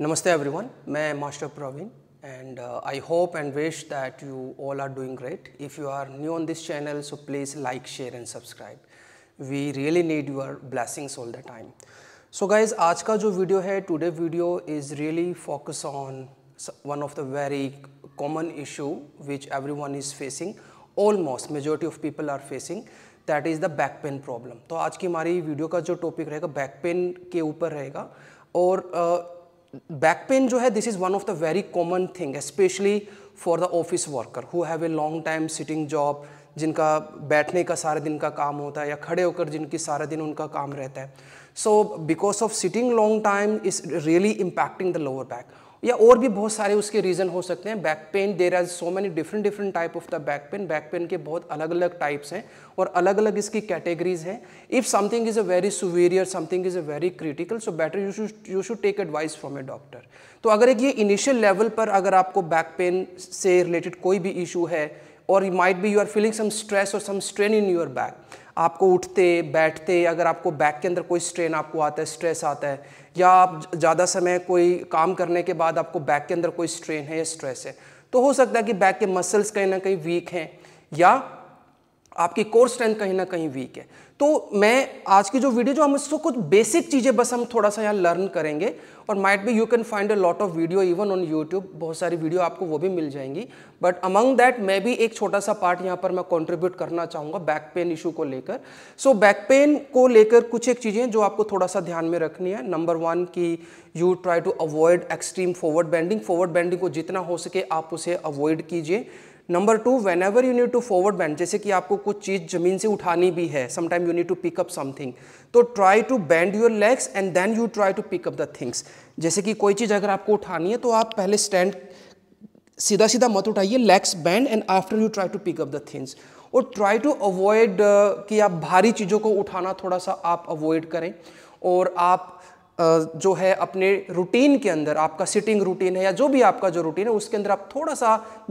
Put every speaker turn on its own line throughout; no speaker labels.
नमस्ते everyone मैं master Praveen and I hope and wish that you all are doing great if you are new on this channel so please like share and subscribe we really need your blessings all the time so guys आज का जो video है today video is really focus on one of the very common issue which every everyone is facing almost majority of people are facing that is the back pain problem तो आज की हमारी video का जो topic रहेगा back pain के ऊपर रहेगा और uh, बैक पेन जो है this is one of the very common thing specially for the office worker who have a long time sitting job जिनका बैठने का सारे दिन का काम होता है या खड़े होकर जिनकी सारे दिन उनका काम रहता है so because of sitting long time is really impacting the lower back या और भी बहुत सारे उसके रीज़न हो सकते हैं back pain there are so many different different type of the back pain back pain के बहुत अलग अलग टाइप्स हैं और अलग अलग इसकी कैटेगरीज हैं if something is a very severe something is a very critical so better you should you should take advice from a doctor तो अगर एक ये इनिशियल लेवल पर अगर आपको बैक पेन से रिलेटेड कोई भी इशू है और might be you are feeling some stress और some strain in your back आपको उठते बैठते अगर आपको बैक के अंदर कोई स्ट्रेन आपको आता है स्ट्रेस आता है या आप ज़्यादा समय कोई काम करने के बाद आपको बैक के अंदर कोई स्ट्रेन है या स्ट्रेस है तो हो सकता है कि बैक के मसल्स कहीं ना कहीं वीक हैं या आपकी कोर स्ट्रेंथ कहीं ना कहीं वीक है तो मैं आज की जो वीडियो जो हम इसको कुछ बेसिक चीज़ें बस हम थोड़ा सा यहाँ लर्न करेंगे और might be you can find a lot of video even on YouTube बहुत सारी वीडियो आपको वो भी मिल जाएंगी बट अमंग दैट मैं भी एक छोटा सा पार्ट यहाँ पर मैं कॉन्ट्रीब्यूट करना चाहूँगा बैक पेन इशू को लेकर सो बैक पेन को लेकर कुछ एक चीज़ें जो आपको थोड़ा सा ध्यान में रखनी है नंबर वन की you try to avoid extreme forward bending forward bending को जितना हो सके आप उसे अवॉइड कीजिए number two whenever you need to forward bend जैसे कि आपको कुछ चीज़ ज़मीन से उठानी भी है sometime you need to pick up something तो try to bend your legs and then you try to pick up the things जैसे कि कोई चीज़ अगर आपको उठानी है तो आप पहले स्टैंड सीधा सीधा मत उठाइए legs bend and after you try to pick up the things और ट्राई टू अवॉइड कि आप भारी चीज़ों को उठाना थोड़ा सा आप अवॉइड करें और आप जो है अपने रूटीन के अंदर आपका सिटिंग रूटीन है या जो भी आपका जो रूटीन है उसके अंदर आप थोड़ा सा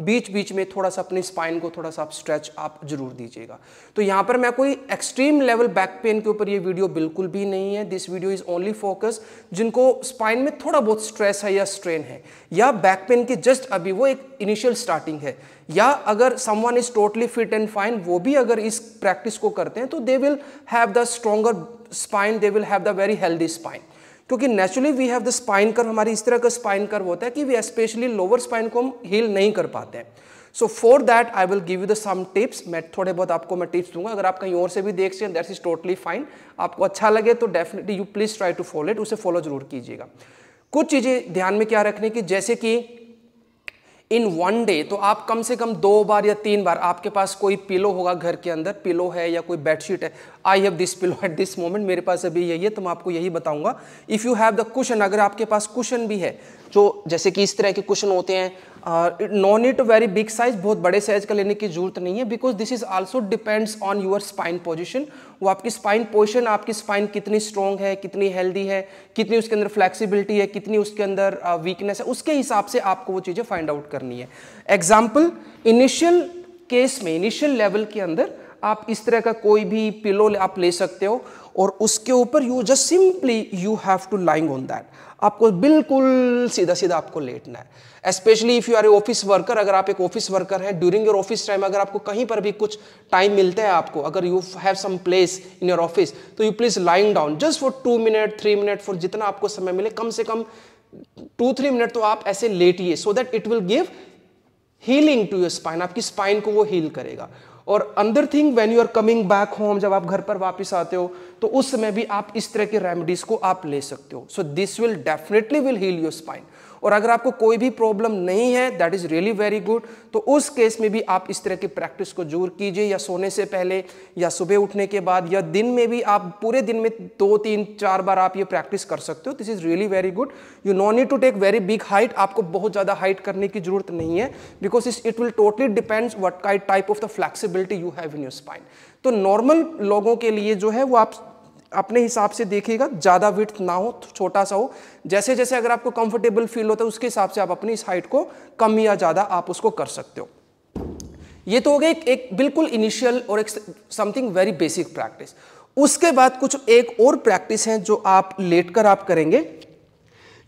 बीच बीच में थोड़ा सा अपने स्पाइन को थोड़ा सा आप स्ट्रेच आप जरूर दीजिएगा तो यहाँ पर मैं कोई एक्सट्रीम लेवल बैक पेन के ऊपर ये वीडियो बिल्कुल भी नहीं है this video is only focus जिनको स्पाइन में थोड़ा बहुत स्ट्रेस है या स्ट्रेन है या बैक पेन की जस्ट अभी वो एक इनिशियल स्टार्टिंग है या अगर someone is totally fit and fine वो भी अगर इस प्रैक्टिस को करते हैं तो they will have the stronger spine they will have the very healthy spine क्योंकि naturally we have the spine curve हमारी इस तरह का स्पाइन कर्व होता है कि वी स्पेशली लोअर स्पाइन को हम हील नहीं कर पाते हैं so for that I will give you the some tips मैं थोड़े बहुत आपको मैं टिप्स दूंगा अगर आप कहीं और से भी देख सकें दैट इज टोटली फाइन आपको अच्छा लगे तो definitely you please try to follow it उसे फॉलो जरूर कीजिएगा कुछ चीज़ें ध्यान में क्या रखने की जैसे कि इन वन डे तो आप कम से कम दो बार या तीन बार आपके पास कोई पिलो होगा घर के अंदर पिलो है या कोई बेडशीट है I have this pillow at this moment मेरे पास अभी यही है तो मैं आपको यही बताऊंगा if you have the cushion अगर आपके पास कुशन भी है जो जैसे कि इस तरह के कुशन होते हैं no need very big size बहुत बड़े साइज का लेने की जरूरत नहीं है because this is also depends on your spine position वो आपकी स्पाइन पोजिशन आपकी स्पाइन कितनी स्ट्रॉन्ग है कितनी हेल्दी है कितनी उसके अंदर फ्लेक्सिबिलिटी है कितनी उसके अंदर वीकनेस uh, है उसके हिसाब से आपको वो चीज़ें फाइंड आउट करनी है एग्जाम्पल इनिशियल केस में इनिशियल लेवल के अंदर आप इस तरह का कोई भी पिलो आप ले सकते हो और उसके ऊपर you just simply you have to lying on that आपको बिल्कुल सीधा सीधा आपको लेटना है especially if you are a office worker अगर आप एक ऑफिस वर्कर हैं ड्यूरिंग योर ऑफिस टाइम अगर आपको कहीं पर भी कुछ टाइम मिलता है आपको अगर you have some place in your office तो you please lying down just for two minute three minute four जितना आपको समय मिले कम से कम टू थ्री मिनट तो आप ऐसे लेटिए so that it will give healing to your spine आपकी स्पाइन को वो हील करेगा और अंदर thing when you are coming back home जब आप घर पर वापस आते हो तो उस समय भी आप इस तरह की रेमेडीज को आप ले सकते हो so this will definitely will heal your spine और अगर आपको कोई भी प्रॉब्लम नहीं है that is really very good तो उस केस में भी आप इस तरह की प्रैक्टिस को जरूर कीजिए या सोने से पहले या सुबह उठने के बाद या दिन में भी आप पूरे दिन में दो तीन चार बार आप ये प्रैक्टिस कर सकते हो this is really very good you no need to take very big height आपको बहुत ज़्यादा हाइट करने की जरूरत नहीं है because it will totally depends what kind type of the flexibility you have in your spine तो नॉर्मल लोगों के लिए जो है वो आप अपने हिसाब से देखिएगा ज़्यादा विथ ना हो तो छोटा सा हो जैसे जैसे अगर आपको कंफर्टेबल फील होता है उसके हिसाब से आप अपनी इस हाइट को कम या ज़्यादा आप उसको कर सकते हो ये तो हो गया एक, एक बिल्कुल इनिशियल और एक समथिंग वेरी बेसिक प्रैक्टिस उसके बाद कुछ एक और प्रैक्टिस है जो आप लेट कर आप करेंगे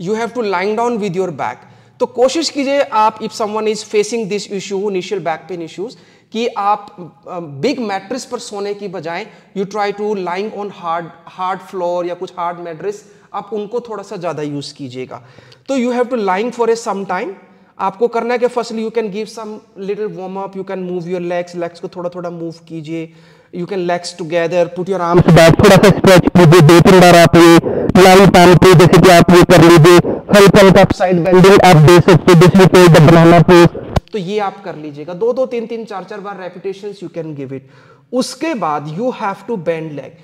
you have to line down with your back तो कोशिश कीजिए आप if someone is facing this issue initial back pain issues कि आप बिग मैट्रिस पर सोने की बजाय you try to lying on hard hard floor या कुछ हार्ड मैट्रिस आप उनको थोड़ा सा ज़्यादा यूज़ कीजिएगा तो you have to lying for a some time आपको करना है कि firstly you can give some little warm up you can move your legs legs को थोड़ा थोड़ा मूव कीजिए you can legs together put your arms back थोड़ा सा स्ट्रेच कीजिए दो तीन बार आप ये लाल पान पे जैसे कि आप ये कर लीजिए हल्का हल्का साइड बेंडिंग आप दे सकते हो दूसरी कोई द बनाना पोस्ट तो ये आप कर लीजिएगा दो दो तीन तीन चार चार बार repetition you can give it उसके बाद you have to bend leg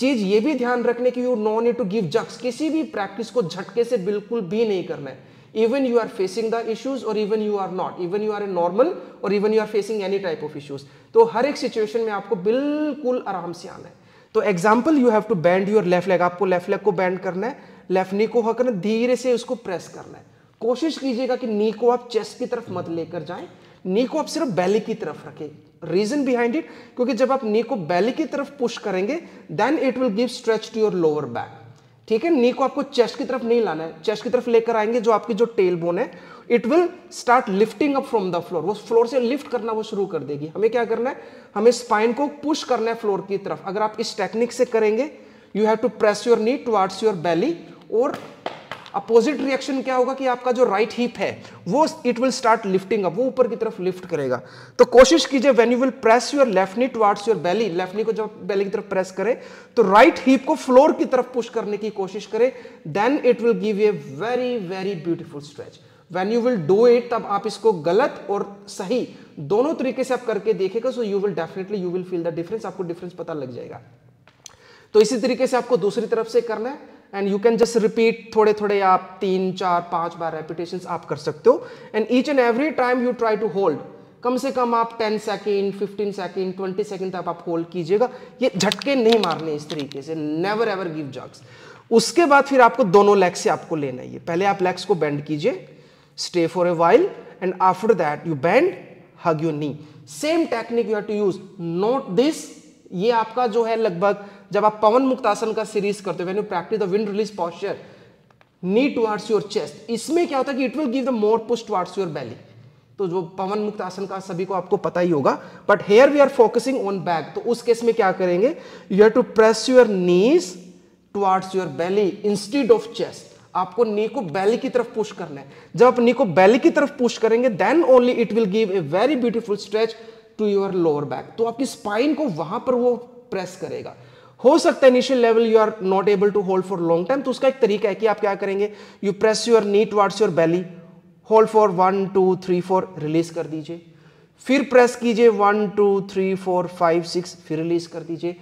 चीज ये भी ध्यान रखने की you no need to give jerks किसी भी प्रैक्टिस को झटके से बिल्कुल भी नहीं करना है even you are facing the issues और even you are not even you are a normal और even you are facing any type of issues तो हर एक सिचुएशन में आपको बिल्कुल आराम से आना है तो example you have to bend your left leg आपको लेफ्ट लेग को बैंड करना है लेफ्ट नी को हकना धीरे से उसको प्रेस करना है कोशिश कीजिएगा कि नी को आप चेस्ट की तरफ मत लेकर जाएं नी को आप सिर्फ बैली की तरफ रखें रीजन बिहाइंड इट क्योंकि जब आप नी को बैली की तरफ पुश करेंगे then it will give stretch to your lower back ठीक है नी को आपको चेस्ट की तरफ नहीं लाना है चेस्ट की तरफ लेकर आएंगे जो आपकी जो टेल बोन है it will start lifting up from the floor वो फ्लोर से लिफ्ट करना वो शुरू कर देगी हमें क्या करना है हमें स्पाइन को पुश करना है फ्लोर की तरफ अगर आप इस टेक्निक से करेंगे you have to press your knee towards your belly और अपोजिट रिएक्शन क्या होगा कि आपका जो राइट हिप है वो it will start lifting up वो ऊपर की तरफ लिफ्ट करेगा तो कोशिश कीजिए when you will press your left knee towards your belly left knee को जब बेली की तरफ प्रेस करें तो राइट हिप को फ्लोर की तरफ पुश करने की कोशिश करें then it will give a very very beautiful stretch when you will do it तब आप इसको गलत और सही दोनों तरीके से आप करके देखेगा so you will definitely you will feel the difference आपको डिफरेंस पता लग जाएगा तो इसी तरीके से आपको दूसरी तरफ से करना है and you can just repeat थोड़े थोड़े आप तीन चार पांच बार रेपिटेशन आप कर सकते हो and each and every time you try to hold कम से कम आप 10 सेकेंड 15 सेकेंड 20 सेकेंड तक आप होल्ड कीजिएगा ये झटके नहीं मारने इस तरीके से नेवर एवर गिव जग्स उसके बाद फिर आपको दोनों लेग से आपको लेना है पहले आप लेग्स को बेंड कीजिए stay for a while and after that you bend hug you knee same technique you have to use note this ये आपका जो है लगभग जब आप पवन मुक्तासन का सीरीज करते हो you practice the wind release posture knee towards your chest इसमें क्या होता है कि it will give the more push towards your belly तो जो पवन मुक्त आसन का सभी को आपको पता ही होगा but here we are focusing on back तो उस केस में क्या करेंगे you have to press your knees towards your belly instead of chest आपको नी को बैली की तरफ पुश करना है जब आप नी को बैली की तरफ पुश करेंगे then only it will give a very beautiful stretch to your lower back तो आपकी स्पाइन को वहां पर वो प्रेस करेगा हो सकता है initial level you are not able to hold for long time तो उसका एक तरीका है कि आप क्या करेंगे you press your knee towards your belly hold for one two three four release कर दीजिए फिर प्रेस कीजिए one two three four five six फिर रिलीज कर दीजिए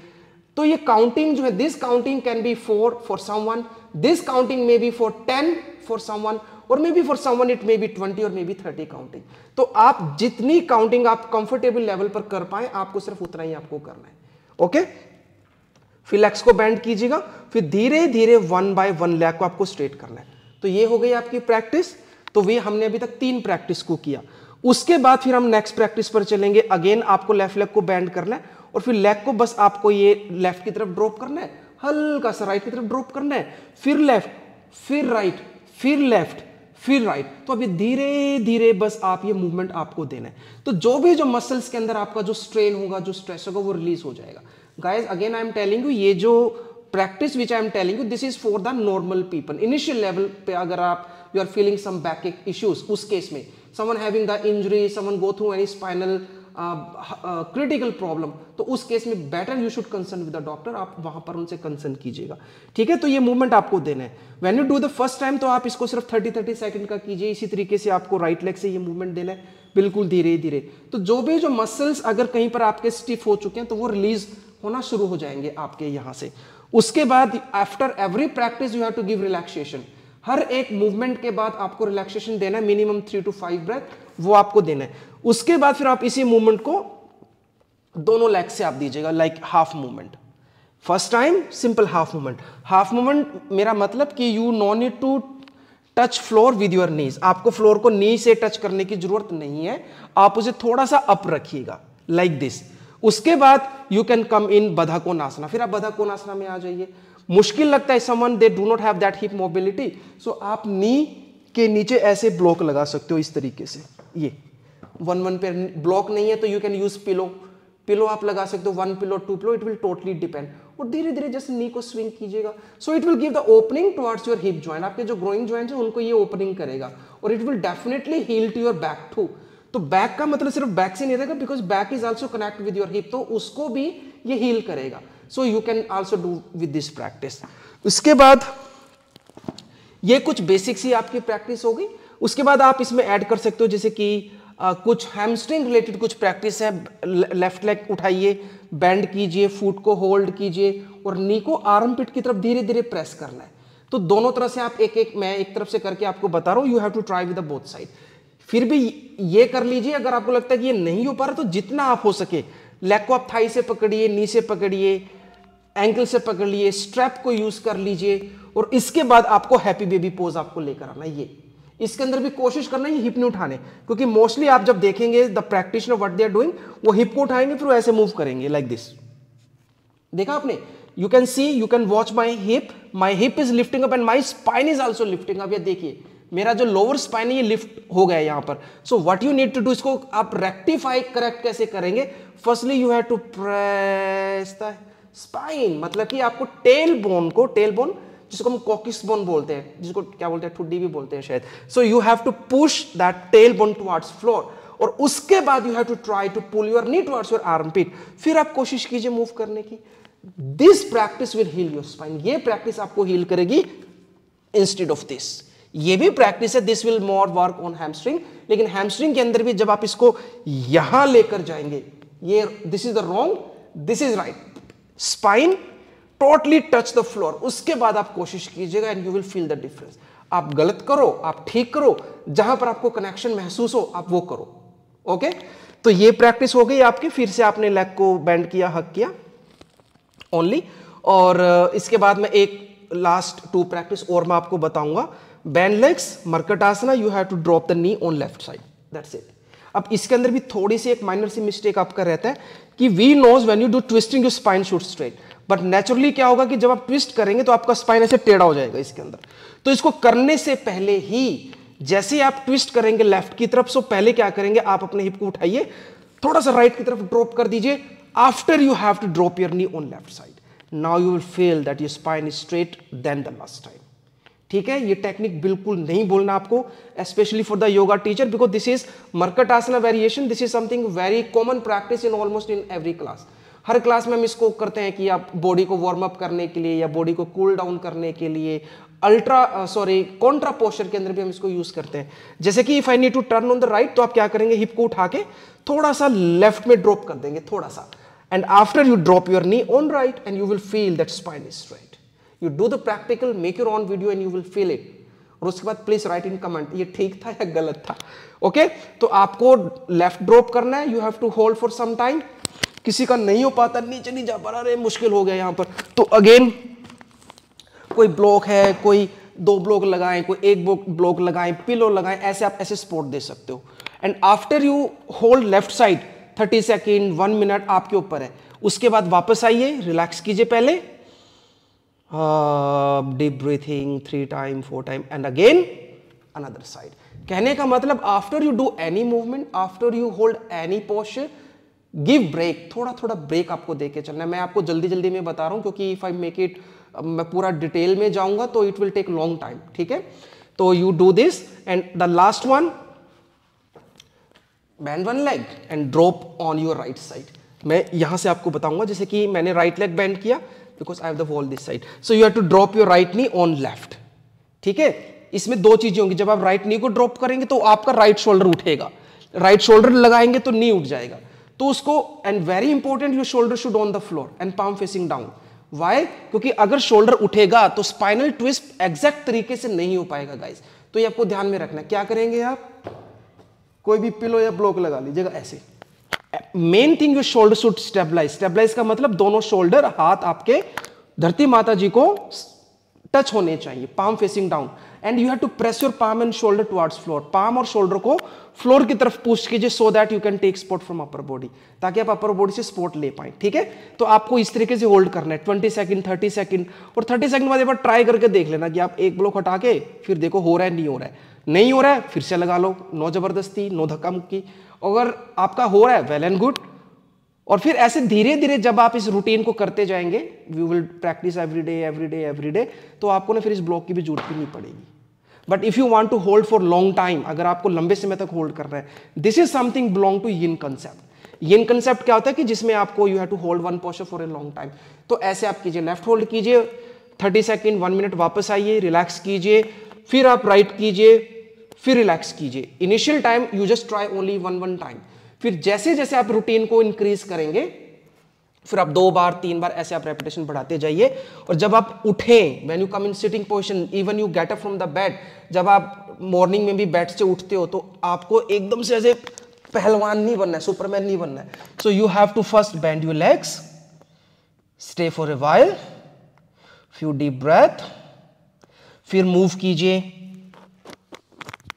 तो ये काउंटिंग जो है this counting can be four for someone this counting may maybe for ten for someone और maybe for someone it may be twenty और may be thirty counting तो आप जितनी counting आप comfortable level पर कर पाए आपको सिर्फ उतना ही आपको करना है ओके okay? फिर लेग्स को बैंड कीजिएगा फिर धीरे धीरे वन बाय वन लेग को आपको स्ट्रेट करना है तो ये हो गई आपकी प्रैक्टिस तो वे हमने अभी तक तीन प्रैक्टिस को किया उसके बाद फिर हम नेक्स्ट प्रैक्टिस पर चलेंगे अगेन आपको लेफ्ट लेग को बैंड करना है और फिर लेग को बस आपको ये लेफ्ट की तरफ ड्रॉप करना है हल्का सा राइट की तरफ ड्रॉप करना है फिर लेफ्ट फिर राइट फिर लेफ्ट फिर राइट तो अभी धीरे धीरे बस आप ये मूवमेंट आपको देना है तो जो भी जो मसल्स के अंदर आपका जो स्ट्रेन होगा जो स्ट्रेस होगा वो रिलीज हो जाएगा guys again I am telling you ये जो practice which I am telling you this is for the normal people initial level पे अगर आप you are feeling some back issues उस केस में someone having the injury someone go through any spinal critical problem तो उस case में better you should concern with the doctor आप वहां पर उनसे कंसर्न कीजिएगा ठीक है तो ये मूवमेंट आपको देना है when you do the first time तो आप इसको सिर्फ 30 30 सेकंड का कीजिए इसी तरीके से आपको राइट लेग से ये मूवमेंट देना है बिल्कुल धीरे धीरे तो जो भी जो मसल्स अगर कहीं पर आपके स्टिफ हो चुके हैं तो वो रिलीज होना शुरू हो जाएंगे आपके यहां से उसके बाद after every practice you have to give relaxation हर एक मूवमेंट के बाद आपको रिलैक्सेशन देना है minimum three to five breath वो आपको देना है उसके बाद फिर आप इसी मूवमेंट को दोनों लेग से आप दीजिएगा like half movement first time simple half movement half movement मेरा मतलब कि you no need to touch floor with your knees आपको फ्लोर को नीज से टच करने की जरूरत नहीं है आप उसे थोड़ा सा अप रखिएगा लाइक like दिस उसके बाद यू कैन कम इन बधा को नासना फिर आप बधा को नासना में आ जाइए मुश्किल लगता है someone they do not have that hip mobility so आप नी के नीचे ऐसे ब्लॉक लगा सकते हो इस तरीके से ये वन वन पे ब्लॉक नहीं है तो you can use pillow pillow आप लगा सकते हो one pillow two pillow it will totally depend और धीरे धीरे जैसे नी को स्विंग कीजिएगा so it will give the opening towards your hip joint आपके जो ग्रोइंग ज्वाइंट है उनको ये ओपनिंग करेगा और it will definitely heal to your back too तो बैक का मतलब सिर्फ बैक से नहीं रहेगा because back is also connect with your hip तो उसको भी ये हील करेगा so you can also do with this practice उसके बाद ये कुछ बेसिक्स ही आपकी प्रैक्टिस होगी उसके बाद आप इसमें ऐड कर सकते हो जैसे कि आ, कुछ हैमस्ट्रिंग रिलेटेड कुछ प्रैक्टिस है लेफ्ट लेग उठाइए बैंड कीजिए फुट को होल्ड कीजिए और नी को आर्म पिट की तरफ धीरे धीरे प्रेस करना है तो दोनों तरह से आप एक एक मैं एक तरफ से करके आपको बता रहा हूं you have to try with both side फिर भी ये कर लीजिए अगर आपको लगता है कि ये नहीं हो पा रहा तो जितना आप हो सके लेग को आप थाई से पकड़िए नी से पकड़िए एंकल से पकड़ लिए स्ट्रैप को यूज कर लीजिए और इसके बाद आपको हैप्पी बेबी पोज आपको लेकर आना ये इसके अंदर भी कोशिश करना ये हिप नहीं उठाने क्योंकि मोस्टली आप जब देखेंगे the practitioner what they are doing वो हिप को उठाएंगे फिर ऐसे मूव करेंगे लाइक दिस देखा आपने you can see you can watch my hip my hip is lifting up and my spine is also lifting up ये देखिए मेरा जो लोअर स्पाइन है ये लिफ्ट हो गया यहां पर so what you need to do इसको आप रेक्टिफाई करेक्ट कैसे करेंगे firstly you have to press the spine मतलब कि आपको टेल बोन को टेल बोन जिसको हम कॉकिस बोन बोलते हैं जिसको क्या बोलते हैं ठुड्डी भी बोलते हैं शायद so you have to push that tail bone towards floor और उसके बाद you have to try to pull your knee towards your armpit फिर आप कोशिश कीजिए मूव करने की this practice will heal your spine ये प्रैक्टिस आपको हील करेगी इंस्टेड ऑफ दिस ये भी प्रैक्टिस है this will more work on hamstring लेकिन हैमस्ट्रिंग के अंदर भी जब आप इसको यहां लेकर जाएंगे ये this is the wrong this is right spine totally touch the floor उसके बाद आप कोशिश कीजिएगा and you will feel the difference आप गलत करो आप ठीक करो जहां पर आपको कनेक्शन महसूस हो आप वो करो ओके तो ये प्रैक्टिस हो गई आपकी फिर से आपने लेग को बैंड किया हक किया ओनली और uh, इसके बाद में एक लास्ट टू प्रैक्टिस और मैं आपको बताऊंगा बैन लेग्स मर्कटासना you have to drop the knee on left side that's it अब इसके अंदर भी थोड़ी सी एक माइनर सी मिस्टेक आपका रहता है कि we knows when you do twisting you spine should straight but naturally क्या होगा कि जब आप ट्विस्ट करेंगे तो आपका स्पाइन ऐसे टेढ़ा हो जाएगा इसके अंदर तो इसको करने से पहले ही जैसे आप ट्विस्ट करेंगे लेफ्ट की तरफ सो पहले क्या करेंगे आप अपने हिप को उठाइए थोड़ा सा राइट की तरफ ड्रॉप कर दीजिए after you have to drop your knee on left side now you will feel that your spine is straight then the last time ठीक है ये टेक्निक बिल्कुल नहीं बोलना आपको specially for the yoga teacher because this is markat asana variation this is something very common practice in almost in every class हर class में हम इसको करते हैं कि आप बॉडी को वार्म अप करने के लिए या बॉडी को कूल डाउन करने के लिए अल्ट्रा सॉरी कॉन्ट्रा पोस्चर के अंदर भी हम इसको यूज करते हैं जैसे कि if I need to turn on the right तो आप क्या करेंगे हिप को उठा के थोड़ा सा लेफ्ट में ड्रॉप कर देंगे थोड़ा सा and after you drop your knee on right and you will feel that spine is straight you do the practical make your on video and you will feel it और उसके बाद please right in comment ये ठीक था या गलत था okay okay? तो आपको लेफ्ट ड्रॉप करना है you have to hold for some time किसी का नहीं हो पाता नीचे नहीं जा पा रहा अरे मुश्किल हो गया यहाँ पर तो अगेन कोई ब्लॉक है कोई दो ब्लॉक लगाएं कोई एक ब्लॉक लगाएं पिलो लगाएं ऐसे आप ऐसे स्पोर्ट दे सकते हो and after you hold left side thirty second one minute आपके ऊपर है उसके बाद वापस आइए रिलैक्स कीजिए पहले deep breathing three time four time and again another side कहने का मतलब after you do any movement after you hold any posture give break थोड़ा थोड़ा ब्रेक आपको दे के चलना है मैं आपको जल्दी जल्दी में बता रहा हूं क्योंकि इफ आई मेक इट मैं पूरा डिटेल में जाऊंगा तो it will take long time ठीक है तो you do this and the last one bend one leg and drop on your right side मैं यहां से आपको बताऊंगा जैसे कि मैंने राइट लेग बैंड किया because I have the wall this side so you have to drop your right knee on left ठीक है इसमें दो चीजें होंगी जब आप राइट नी को ड्रॉप करेंगे तो आपका राइट शोल्डर उठेगा राइट शोल्डर लगाएंगे तो नी उठ जाएगा तो उसको and very important your shoulder should on the floor and palm facing down why क्योंकि अगर शोल्डर उठेगा तो स्पाइनल ट्विस्ट एग्जैक्ट तरीके से नहीं हो पाएगा गाइज तो ये आपको ध्यान में रखना क्या करेंगे आप कोई भी पिलो या ब्लॉक लगा लीजिएगा ऐसे main thing you shoulder should stabilize stabilize का मतलब दोनों शोल्डर हाथ आपके धरती माता जी को टच होने चाहिए palm facing down and you have to press your palm and shoulder towards floor palm और शोल्डर को फ्लोर की तरफ पुश कीजिए so that you can take support from upper body ताकि आप अपर बॉडी से स्पोर्ट ले पाए ठीक है तो आपको इस तरीके से होल्ड करना है ट्वेंटी सेकंड थर्टी सेकंड और थर्टी सेकंड बाद एक बार ट्राई करके देख लेना कि आप एक ब्लॉक हटा के फिर देखो हो रहा है नहीं हो रहा है नहीं हो रहा है फिर से लगा लो नो जबरदस्ती नो धक्का मुक्की अगर आपका हो रहा है वेल एंड गुड और फिर ऐसे धीरे धीरे जब आप इस रूटीन को करते जाएंगे we will practice every day every day every day तो आपको ना फिर इस ब्लॉक की भी जरूरत भी नहीं पड़ेगी but if you want to hold for long time अगर आपको लंबे समय तक होल्ड कर रहे हैं this is something belong to yin concept yin concept क्या होता है कि जिसमें आपको you have to hold one posture for a long time तो ऐसे आप कीजिए लेफ्ट होल्ड कीजिए थर्टी सेकेंड वन मिनट वापस आइए रिलैक्स कीजिए फिर आप राइट कीजिए फिर रिलैक्स कीजिए initial time you just try only one one time फिर जैसे जैसे आप रूटीन को इंक्रीज करेंगे फिर आप दो बार तीन बार ऐसे आप रेपिटेशन बढ़ाते जाइए और जब आप उठें when you come in sitting position even you get up from the bed जब आप मॉर्निंग में भी बेड से उठते हो तो आपको एकदम से ऐसे पहलवान नहीं बनना है सुपरमैन नहीं बनना है so you have to first bend you legs stay for a while few deep breath फिर मूव कीजिए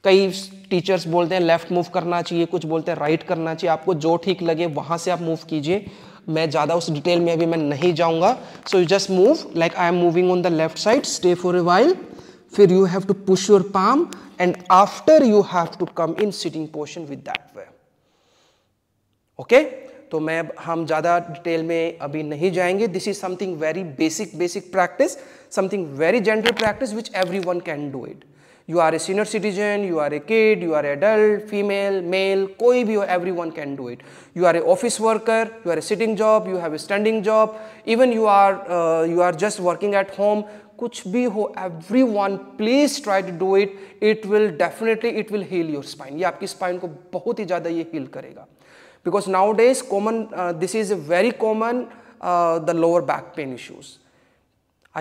कई टीचर्स बोलते हैं लेफ्ट मूव करना चाहिए कुछ बोलते हैं राइट करना चाहिए आपको जो ठीक लगे वहाँ से आप मूव कीजिए मैं ज़्यादा उस डिटेल में अभी मैं नहीं जाऊँगा so you just move like I am moving on the left side stay for a while फिर you have to push your palm and after you have to come in sitting position with that way okay तो मैं हम ज़्यादा detail में अभी नहीं जाएंगे this is something very basic basic practice something very general practice which every one can do it you are a senior citizen, you are a kid, you are adult, female, male, koi bhi ho, everyone can do it. You are a office worker, you are a sitting job, you have a standing job, even you are, uh, you are just working at home, kuch bhi ho, everyone please try to do it. It will definitely, it will heal your spine. ये आपकी spine को बहुत ही ज़्यादा ये heal करेगा. Because nowadays common, uh, this is a very common uh, the lower back pain issues.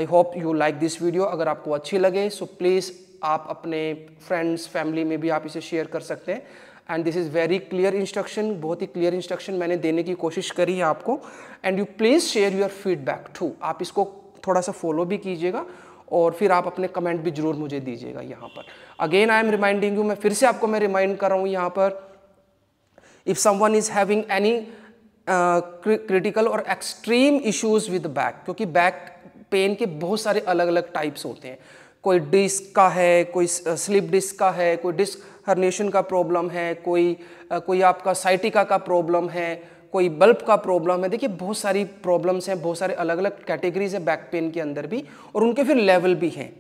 I hope you like this video. अगर आपको अच्छी लगे, so please आप अपने फ्रेंड्स फैमिली में भी आप इसे शेयर कर सकते हैं and this is very clear instruction बहुत ही क्लियर इंस्ट्रक्शन मैंने देने की कोशिश करी है आपको and you please share your feedback to आप इसको थोड़ा सा फॉलो भी कीजिएगा और फिर आप अपने कमेंट भी जरूर मुझे दीजिएगा यहाँ पर again I am reminding you मैं फिर से आपको मैं रिमाइंड कर रहा हूँ यहाँ पर if one is having any critical और एक्सट्रीम इशूज विद बैक क्योंकि बैक पेन के बहुत सारे अलग अलग टाइप्स होते हैं कोई डिस्क का है कोई स्लिप डिस्क का है कोई डिस्क हर्नेशन का प्रॉब्लम है कोई कोई आपका साइटिका का प्रॉब्लम है कोई बल्ब का प्रॉब्लम है देखिए बहुत सारी प्रॉब्लम्स हैं बहुत सारे अलग अलग कैटेगरीज हैं बैक पेन के अंदर भी और उनके फिर लेवल भी हैं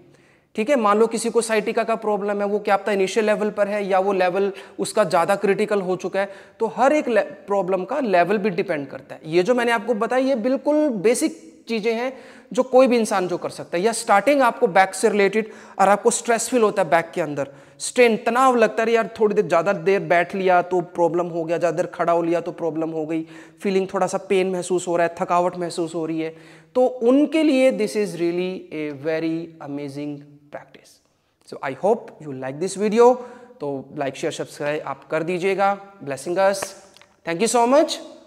ठीक है मान लो किसी को साइटिका का प्रॉब्लम है वो क्या आपका इनिशियल लेवल पर है या वो लेवल उसका ज़्यादा क्रिटिकल हो चुका है तो हर एक प्रॉब्लम का लेवल भी डिपेंड करता है ये जो मैंने आपको बताया ये बिल्कुल बेसिक चीज़ें हैं जो कोई भी इंसान जो कर सकता है या स्टार्टिंग आपको बैक से रिलेटेड और आपको स्ट्रेस फील होता है बैक के अंदर स्ट्रेन तनाव लगता है यार थोड़ी देर ज़्यादा देर बैठ लिया तो प्रॉब्लम हो गया ज़्यादा देर खड़ा हो लिया तो प्रॉब्लम हो गई फीलिंग थोड़ा सा पेन महसूस हो रहा है थकावट महसूस हो रही है तो उनके लिए this is really a very amazing practice so I hope you like this video तो लाइक शेयर सब्सक्राइब आप कर दीजिएगा blessing us thank you so much